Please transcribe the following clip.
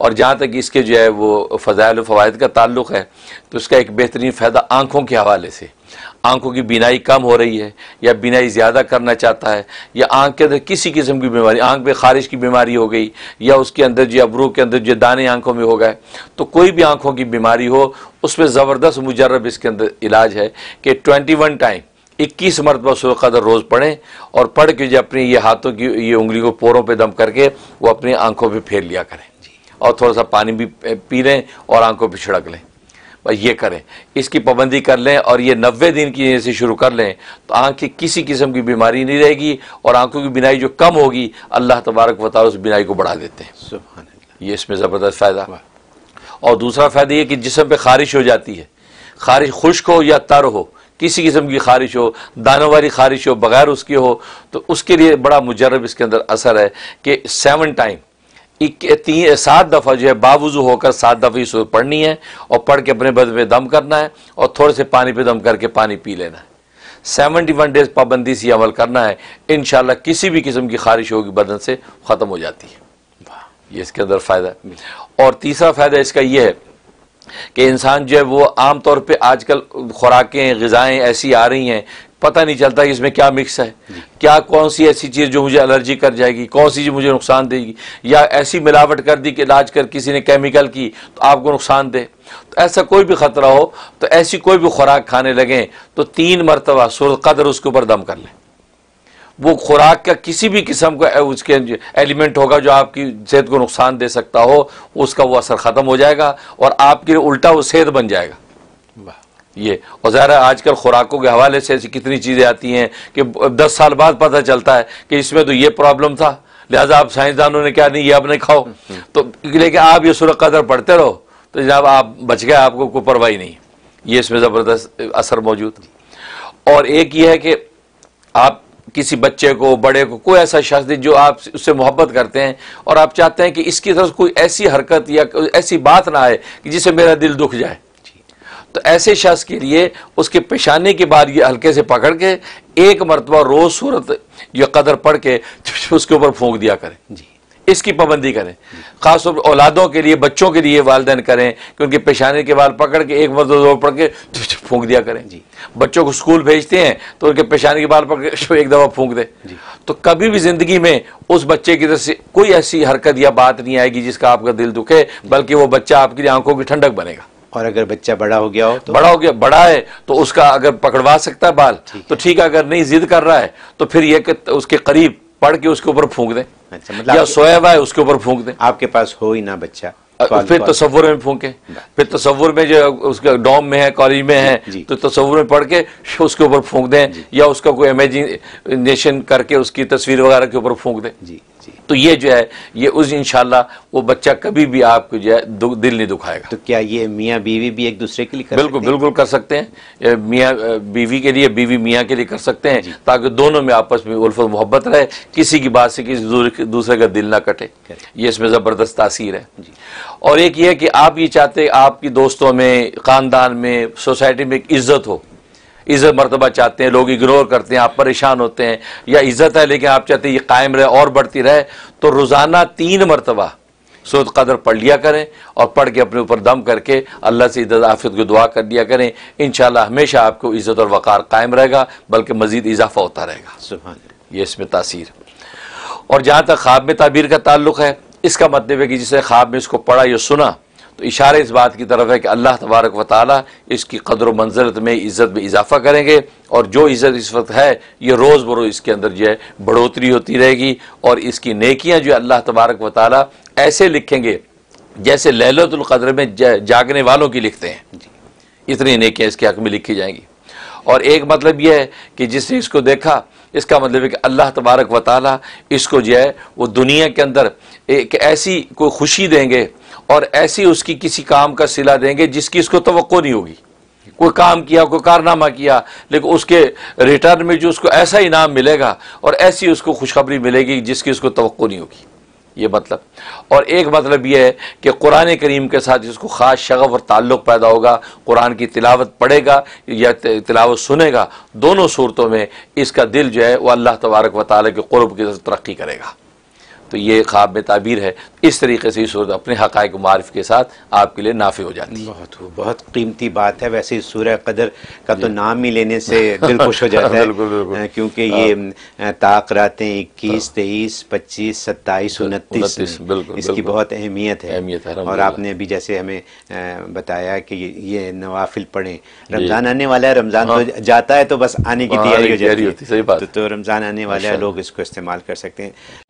और जहाँ तक इसके जो है वो फ़जाइल फ़वाद का ताल्लुक है तो इसका एक बेहतरीन फ़ायदा आँखों के हवाले से आँखों की बीनाई कम हो रही है या बीनाई ज़्यादा करना चाहता है या आँख के अंदर किसी किस्म की बीमारी आँख में खारिश की बीमारी हो गई या उसके अंदर जो अबरू के अंदर जो दाने आँखों में हो गए तो कोई भी आँखों की बीमारी हो उस पर ज़बरदस्त मुजरब इसके अंदर इलाज है कि ट्वेंटी वन टाइम इक्कीस मरतबा सुबह कदर रोज़ पढ़ें और पढ़ के जो अपने ये हाथों की ये उंगली को पोरों पर दम करके वो अपनी आँखों पर फेर लिया करें और थोड़ा सा पानी भी पी लें और आंखों पर छिड़क लें बस ये करें इसकी पाबंदी कर लें और ये नबे दिन की से शुरू कर लें तो आँख की किसी किस्म की बीमारी नहीं रहेगी और आंखों की बिनाई जो कम होगी अल्लाह तबारक वाल उस बिनाई को बढ़ा देते हैं ये इसमें ज़बरदस्त फ़ायदा और दूसरा फ़ायदा ये कि जिसम पर खारिश हो जाती है खारिश खुश्क हो या तर हो किसी किस्म की खारिश हो दानों वाली खारिश हो बगैर उसकी हो तो उसके लिए बड़ा मुजरब इसके अंदर असर है कि सेवन टाइम सात दफ़ा जो है बावजू होकर सात दफ़ा ये पढ़नी है और पढ़ के अपने बद में दम करना है और थोड़े से पानी पे दम करके पानी पी लेना है सेवनटी वन डेज पाबंदी से अमल करना है इन किसी भी किस्म की खारिश होगी बदन से ख़त्म हो जाती है ये इसके अंदर फ़ायदा और तीसरा फ़ायदा इसका यह है कि इंसान जो है वो आम तौर आजकल खुराकें गज़ाएँ ऐसी आ रही हैं पता नहीं चलता कि इसमें क्या मिक्स है क्या कौन सी ऐसी चीज़ जो मुझे एलर्जी कर जाएगी कौन सी चीज़ मुझे नुकसान देगी या ऐसी मिलावट कर दी कि इलाज कर किसी ने केमिकल की तो आपको नुकसान दे तो ऐसा कोई भी ख़तरा हो तो ऐसी कोई भी खुराक खाने लगें तो तीन मरतबा सुर कदर उसके ऊपर दम कर लें वो खुराक का किसी भी किस्म का उसके एलिमेंट होगा जो आपकी सेहत को नुकसान दे सकता हो उसका वो असर ख़त्म हो जाएगा और आपके लिए उल्टा वो सेहत बन जाएगा वाह ये और ज़ाहिर आजकल खुराकों के हवाले से ऐसी कितनी चीज़ें आती हैं कि दस साल बाद पता चलता है कि इसमें तो ये प्रॉब्लम था लिहाजा आप साइंसदानों ने क्या नहीं ये आपने खाओ हम्म, हम्म। तो लेकिन आप ये सुरख कदर पढ़ते रहो तो जनाब आप बच गए आपको कोई परवाही नहीं ये इसमें ज़बरदस्त असर मौजूद और एक ये है कि आप किसी बच्चे को बड़े को कोई ऐसा शख्स जो आप उससे मोहब्बत करते हैं और आप चाहते हैं कि इसकी तरफ कोई ऐसी हरकत या ऐसी बात ना आए कि जिससे मेरा दिल दुख जाए तो ऐसे शख्स के लिए उसके पेशाने के बाद ये हल्के से पकड़ के एक मरतबा रोज़ सूरत या कदर पढ़ के उसके ऊपर फूंक दिया करें जी इसकी पाबंदी करें खासतौर पर औलादों के लिए बच्चों के लिए वालदेन करें कि उनके पेशाने के बाल पकड़ के एक मरतबा दो पढ़ के फूंक दिया करें जी बच्चों को स्कूल भेजते हैं तो उनके पेशाने के बाल पकड़ के एक दफ़ा फूंक दें तो कभी भी ज़िंदगी में उस बच्चे की तरफ से कोई ऐसी हरकत या बात नहीं आएगी जिसका आपका दिल दुखे बल्कि वो बच्चा आपकी आंखों की ठंडक बनेगा और अगर बच्चा बड़ा हो गया हो तो बड़ा हो गया बड़ा है तो उसका अगर पकड़वा सकता है बाल थीक तो ठीक है अगर नहीं जिद कर रहा है तो फिर ये उसके करीब पढ़ के उसके ऊपर फूंक दें अच्छा मतलब या सोया हुआ है उसके ऊपर फूंक दें आपके पास हो ही ना बच्चा फिर तस्वुर में फूके फिर तस्वुर में जो उसके डॉम में है कॉलेज में है तो तस्वुर में पढ़ के उसके ऊपर फूंक दें या उसका कोई इमेजिनेशन करके उसकी तस्वीर वगैरह के ऊपर फूंक दें जी जी तो ये जो है ये उस इन वो बच्चा कभी भी आपको जो है दिल नहीं दुखाएगा तो क्या ये मियाँ बीवी भी एक दूसरे के लिए कर बिल्कुल बिल्कुल कर सकते हैं मियाँ बीवी के लिए बीवी मियाँ के लिए कर सकते हैं ताकि दोनों में आपस में उल्फत मोहब्बत रहे किसी की बात से किसी दूसरे का दिल ना कटे ये इसमें ज़बरदस्त तासीर है और एक ये कि आप ये चाहते आपकी दोस्तों में ख़ानदान में सोसाइटी में एक इज्जत हो इज़्ज़त मरतबा चाहते हैं लोग इग्नोर करते हैं आप परेशान होते हैं या इज़्ज़त है लेकिन आप चाहते हैं ये कायम रहे और बढ़ती रहे तो रोज़ाना तीन मरतबा सूरत कदर पढ़ लिया करें और पढ़ के अपने ऊपर दम करके अल्लाह से इज्जत आफियत को दुआ कर दिया करें इन हमेशा आपको इज़्ज़त और वक़ार कायम रहेगा बल्कि मज़ीद इजाफा होता रहेगा ये इसमें तासीर और जहाँ तक ख्वाब में ताबीर का ताल्लुक है इसका मतलब है कि जिसने ख्वाब में इसको पढ़ा या सुना तो इशारे इस बात की तरफ है कि अल्लाह तबारक व ताली इसकी कदर व मंजरत में इज़्ज़त में इजाफा करेंगे और जो इज़्ज़त इस वक्त है ये रोज़ बरोज़ इसके अंदर जो है बढ़ोतरी होती रहेगी और इसकी नेकियाँ जो अल्लाह तबारक व ताली ऐसे लिखेंगे जैसे लहलतुल्क़द्र में जागने वालों की लिखते हैं इतनी नेकियाँ इसके हक में लिखी जाएंगी और एक मतलब यह है कि जिसने इसको देखा इसका मतलब है कि अल्लाह तबारक व इसको जो है वो दुनिया के अंदर एक ऐसी कोई खुशी देंगे और ऐसी उसकी किसी काम का सिला देंगे जिसकी इसको तो नहीं होगी कोई काम किया कोई कारनामा किया लेकिन उसके रिटर्न में जो उसको ऐसा इनाम मिलेगा और ऐसी उसको खुशखबरी मिलेगी जिसकी उसको तो नहीं होगी ये मतलब और एक मतलब यह है कि कुरान करीम के साथ जिसको ख़ास शगव और ताल्लुक़ पैदा होगा कुरान की तिलावत पढ़ेगा या तिलावत सुनेगा दोनों सूरतों में इसका दिल जो है वह अल्लाह तबारक व ताली के क़ुरब की तरफ तरक्की करेगा तो ये ख्वाब में ताबीर है इस तरीके से सूरत अपने हक़ मारफ के साथ आपके लिए नाफे हो जाती है बहुत बहुत कीमती बात है वैसे इस सूर्य कदर का तो नाम ही लेने से दिल खुश हो जाता है क्योंकि ये हाँ। ताक रातें इक्कीस हाँ। तेईस पच्चीस सत्ताईस उनतीस बिल्कुल इसकी बहुत अहमियत है और आपने अभी जैसे हमें बताया कि ये नवाफिल पढ़ें रमज़ान आने वाला है रमज़ान तो हाँ। जाता है तो बस आने की तैयारी हो जाती है तो, तो रमज़ान आने वाला है लोग इसको इस्तेमाल कर सकते हैं